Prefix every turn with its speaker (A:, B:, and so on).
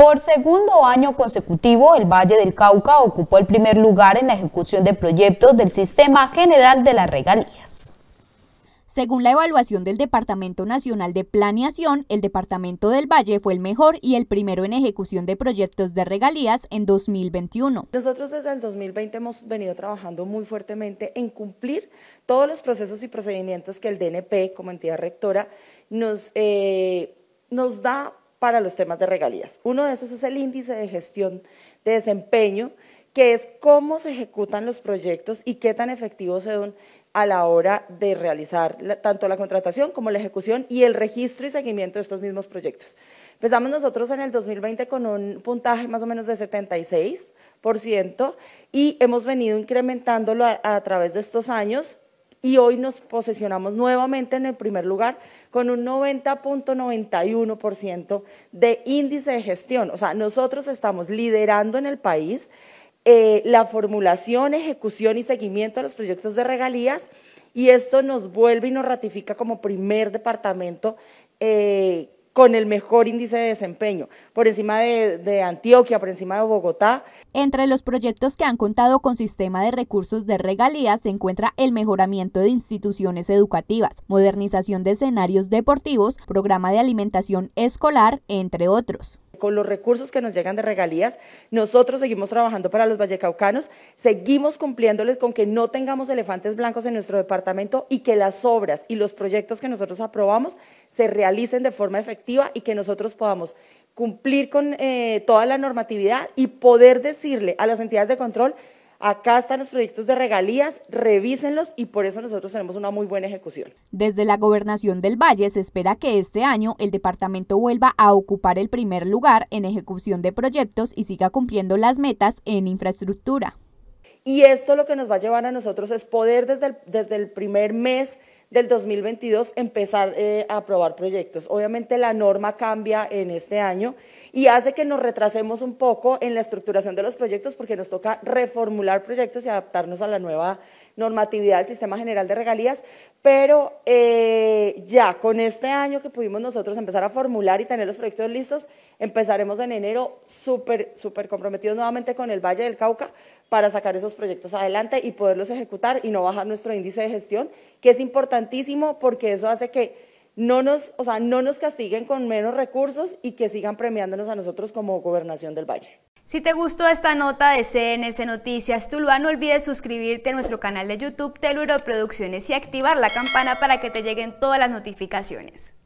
A: Por segundo año consecutivo, el Valle del Cauca ocupó el primer lugar en la ejecución de proyectos del Sistema General de las Regalías. Según la evaluación del Departamento Nacional de Planeación, el Departamento del Valle fue el mejor y el primero en ejecución de proyectos de regalías en 2021.
B: Nosotros desde el 2020 hemos venido trabajando muy fuertemente en cumplir todos los procesos y procedimientos que el DNP como entidad rectora nos, eh, nos da para los temas de regalías. Uno de esos es el índice de gestión de desempeño, que es cómo se ejecutan los proyectos y qué tan efectivos son a la hora de realizar tanto la contratación como la ejecución y el registro y seguimiento de estos mismos proyectos. Empezamos nosotros en el 2020 con un puntaje más o menos de 76% y hemos venido incrementándolo a, a través de estos años y hoy nos posesionamos nuevamente en el primer lugar con un 90.91% de índice de gestión. O sea, nosotros estamos liderando en el país eh, la formulación, ejecución y seguimiento de los proyectos de regalías y esto nos vuelve y nos ratifica como primer departamento. Eh, con el mejor índice de desempeño, por encima de, Antioquia, por encima de Bogotá. Entre los proyectos que han contado
A: con sistema de recursos de regalías se encuentra el mejoramiento de instituciones educativas, modernización de escenarios deportivos, programa de alimentación escolar, entre otros
B: con los recursos que nos llegan de regalías, nosotros seguimos trabajando para los vallecaucanos, seguimos cumpliéndoles con que no tengamos elefantes blancos en nuestro departamento y que las obras y los proyectos que nosotros aprobamos se realicen de forma efectiva y que nosotros podamos cumplir con eh, toda la normatividad y poder decirle a las entidades de control Acá están los proyectos de regalías, revísenlos y por eso nosotros tenemos una muy buena ejecución.
A: Desde la gobernación del Valle se espera que este año el departamento vuelva a ocupar el primer lugar en ejecución de proyectos y siga cumpliendo las metas en infraestructura.
B: Y esto lo que nos va a llevar a nosotros es poder desde el, desde el primer mes del 2022 empezar eh, a aprobar proyectos. Obviamente la norma cambia en este año y hace que nos retrasemos un poco en la estructuración de los proyectos porque nos toca reformular proyectos y adaptarnos a la nueva normatividad del Sistema General de Regalías, pero eh, ya con este año que pudimos nosotros empezar a formular y tener los proyectos listos, empezaremos en enero súper, súper comprometidos nuevamente con el Valle del Cauca para sacar esos proyectos adelante y poderlos ejecutar y no bajar nuestro índice de gestión, que es importante importantísimo porque eso hace que no nos, o sea, no nos castiguen con menos recursos y que sigan premiándonos a nosotros como gobernación del Valle.
A: Si te gustó esta nota de Cns Noticias Tuluá, no olvides suscribirte a nuestro canal de YouTube Teluro Producciones y activar la campana para que te
B: lleguen todas las notificaciones.